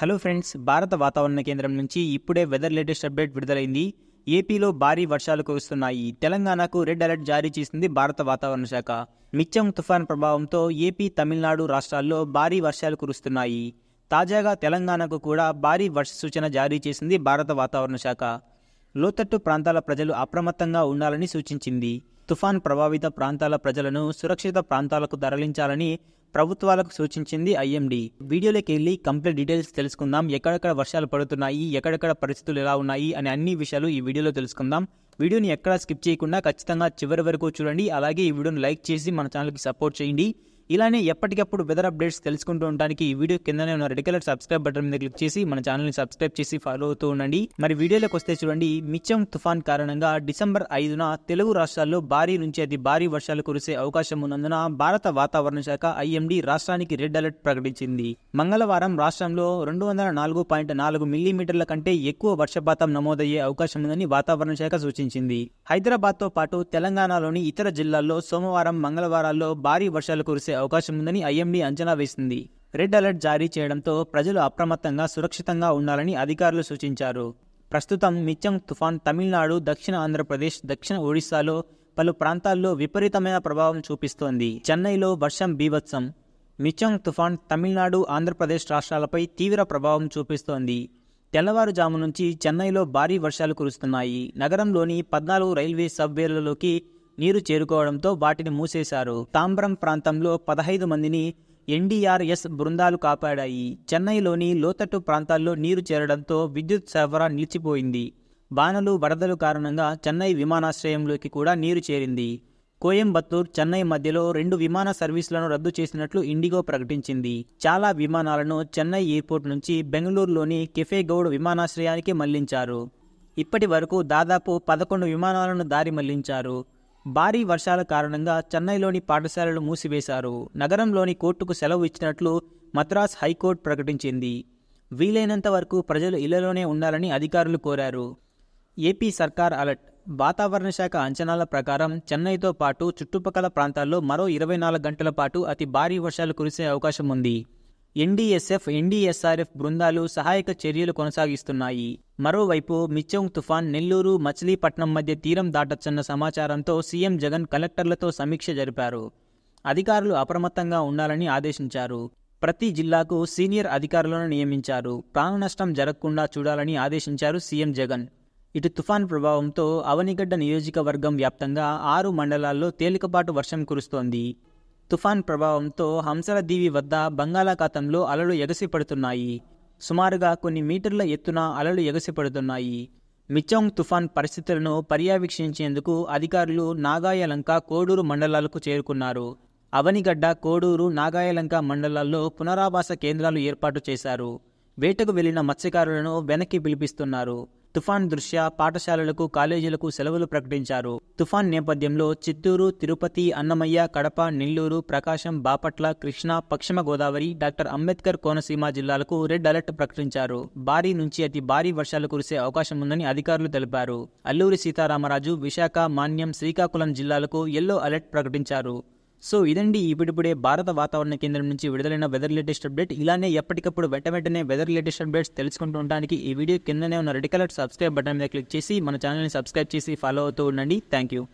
hello friends భారత వాతావరణ కేంద్రం నుంచి ఇప్పుడే వెదర్ లేటెస్ట్ అప్డేట్ విడుదలైంది ఏపీలో భారీ వర్షాలు కురుస్తున్నాయి తెలంగాణకు రెడ్ అలర్ట్ జారీ చేసింది భారత వాతావరణ శాఖ మిచ్చం తుఫాన్ ప్రభావంతో ఏపీ తమిళనాడు రాష్ట్రాల్లో భారీ వర్షాలు కురుస్తున్నాయి తాజాగా తెలంగాణకు కూడా భారీ వర్ష సూచన జారీ చేసింది భారత వాతావరణ శాఖ లోతట్టు ప్రాంతాల ప్రజలు అప్రమత్తంగా ఉండాలని సూచించింది తుఫాన్ ప్రభావిత ప్రాంతాల ప్రజలను సురక్షిత ప్రాంతాలకు తరలించాలని ప్రభుత్వాలకు సూచించింది ఐఎండీ వీడియోలోకి వెళ్ళి కంప్లీట్ డీటెయిల్స్ తెలుసుకుందాం ఎక్కడెక్కడ వర్షాలు పడుతున్నాయి ఎక్కడెక్కడ పరిస్థితులు ఎలా ఉన్నాయి అనే అన్ని విషయాలు ఈ వీడియోలో తెలుసుకుందాం వీడియోని ఎక్కడా స్కిప్ చేయకుండా ఖచ్చితంగా చివరి వరకు చూడండి అలాగే ఈ వీడియోని లైక్ చేసి మన ఛానల్కి సపోర్ట్ చేయండి ఇలానే ఎప్పటికప్పుడు వెదర్ అప్డేట్స్ తెలుసుకుంటూ ఉండడానికి ఈ వీడియో కిందనే ఉన్న రెడ్ కలర్ సబ్స్క్రైబ్ బటన్ మీద క్లిక్ చేసి మన ఛానల్ని సబ్స్క్రైబ్ చేసి ఫాలో అవుతూ ఉండండి మరి వీడియోలోకి వస్తే చూడండి మిచ్చం తుఫాన్ కారణంగా డిసెంబర్ ఐదున తెలుగు రాష్ట్రాల్లో భారీ నుంచి అతి భారీ వర్షాలు కురిసే అవకాశం ఉన్నందున భారత వాతావరణ శాఖ ఐఎండీ రాష్ట్రానికి రెడ్ అలర్ట్ ప్రకటించింది మంగళవారం రాష్ట్రంలో రెండు వందల నాలుగు పాయింట్ నాలుగు మిల్లీమీటర్ల కంటే ఎక్కువ వర్షపాతం నమోదయ్యే అవకాశం ఉందని వాతావరణ శాఖ సూచించింది హైదరాబాద్తో పాటు తెలంగాణలోని ఇతర జిల్లాల్లో సోమవారం మంగళవారాల్లో భారీ వర్షాలు కురిసే అవకాశం ఉందని ఐఎండీ అంచనా వేసింది రెడ్ అలర్ట్ జారీ చేయడంతో ప్రజలు అప్రమత్తంగా సురక్షితంగా ఉండాలని అధికారులు సూచించారు ప్రస్తుతం మిచ్చంగ్ తుఫాన్ తమిళనాడు దక్షిణ ఆంధ్రప్రదేశ్ దక్షిణ ఒడిశాలో పలు ప్రాంతాల్లో విపరీతమైన ప్రభావం చూపిస్తోంది చెన్నైలో వర్షం బీభత్సం మిచ్చంగ్ తుఫాన్ తమిళనాడు ఆంధ్రప్రదేశ్ రాష్ట్రాలపై తీవ్ర ప్రభావం చూపిస్తోంది తెల్లవారుజాము నుంచి చెన్నైలో భారీ వర్షాలు కురుస్తున్నాయి నగరంలోని పద్నాలుగు రైల్వే సబ్వేలలోకి నీరు చేరుకోవడంతో వాటిని మూసేశారు తాంబ్రం ప్రాంతంలో పదహైదు మందిని ఎన్డీఆర్ఎస్ బృందాలు కాపాడాయి చెన్నైలోని లోతట్టు ప్రాంతాల్లో నీరు చేరడంతో విద్యుత్ సరఫరా నిలిచిపోయింది వానలు వరదలు కారణంగా చెన్నై విమానాశ్రయంలోకి కూడా నీరు చేరింది కోయంబత్తూర్ చెన్నై మధ్యలో రెండు విమాన సర్వీసులను రద్దు చేసినట్లు ఇండిగో ప్రకటించింది చాలా విమానాలను చెన్నై ఎయిర్పోర్ట్ నుంచి బెంగళూరులోని కెఫేగౌడ్ విమానాశ్రయానికి మళ్లించారు ఇప్పటి వరకు దాదాపు పదకొండు విమానాలను దారి మళ్లించారు భారీ వర్షాల కారణంగా చెన్నైలోని పాఠశాలలు మూసివేశారు నగరంలోని కోర్టుకు సెలవు ఇచ్చినట్లు మద్రాస్ హైకోర్టు ప్రకటించింది వీలైనంత వరకు ప్రజలు ఇళ్లలోనే ఉండాలని అధికారులు కోరారు ఏపీ సర్కార్ అలర్ట్ వాతావరణ శాఖ అంచనాల ప్రకారం చెన్నైతో పాటు చుట్టుపక్కల ప్రాంతాల్లో మరో ఇరవై నాలుగు గంటల పాటు అతి భారీ వర్షాలు కురిసే అవకాశం ఉంది ఎన్డీఎస్ఎఫ్ ఎన్డీఎస్ఆర్ఎఫ్ బృందాలు సహాయక చర్యలు కొనసాగిస్తున్నాయి మరోవైపు మిచ్చం తుఫాన్ నెల్లూరు మచిలీపట్నం మధ్య తీరం దాటొచ్చన్న సమాచారంతో సీఎం జగన్ కలెక్టర్లతో సమీక్ష జరిపారు అధికారులు అప్రమత్తంగా ఉండాలని ఆదేశించారు ప్రతి జిల్లాకు సీనియర్ అధికారులను నియమించారు ప్రాణ నష్టం జరగకుండా చూడాలని ఆదేశించారు సీఎం జగన్ ఇటు తుఫాన్ ప్రభావంతో అవనిగడ్డ నియోజకవర్గం వ్యాప్తంగా ఆరు మండలాల్లో తేలికపాటు వర్షం కురుస్తోంది తుఫాన్ ప్రభావంతో హంసల దీవి వద్ద బంగాళాఖాతంలో అలలు ఎగసిపడుతున్నాయి సుమారుగా కొన్ని మీటర్ల ఎత్తున అలలు ఎగసిపడుతున్నాయి మిచోంగ్ తుఫాన్ పరిస్థితులను పర్యవేక్షించేందుకు అధికారులు నాగాయలంక కోడూరు మండలాలకు చేరుకున్నారు అవనిగడ్డ కోడూరు నాగాయలంక మండలాల్లో పునరావాస కేంద్రాలు ఏర్పాటు చేశారు వేటకు వెళ్లిన మత్స్యకారులను వెనక్కి పిలిపిస్తున్నారు తుఫాన్ దృష్ట్యా పాఠశాలలకు కాలేజీలకు సెలవులు ప్రకటించారు తుఫాన్ నేపథ్యంలో చిత్తూరు తిరుపతి అన్నమయ్య కడప నెల్లూరు ప్రకాశం బాపట్ల కృష్ణ పశ్చిమ గోదావరి డాక్టర్ అంబేద్కర్ కోనసీమ జిల్లాలకు రెడ్ అలర్ట్ ప్రకటించారు భారీ నుంచి అతి భారీ వర్షాలు కురిసే అవకాశం ఉందని అధికారులు తెలిపారు అల్లూరి సీతారామరాజు విశాఖ మాన్యం శ్రీకాకుళం జిల్లాలకు ఎల్లో అలర్ట్ ప్రకటించారు సో ఇదండి ఇప్పుడిప్పుడే భారత వాతావరణ కేంద్రం నుంచి విడుదలైన వెదర్ లేటెస్ట్ అప్డేట్ ఇలానే ఎప్పటికప్పుడు వెంట వెంటనే వెదర్ లేటెస్ట్ అప్డేట్స్ తెలుసుకుంటూ ఉండడానికి ఈ వీడియో కిందనే ఉన్న రెడ్ కలర్ సబ్స్క్రైబ్ బటన్ మీద క్లిక్ చేసి మన ఛానల్ని సబ్స్క్రైబ్ చేసి ఫాలో అవుతూ ఉండండి థ్యాంక్ యూ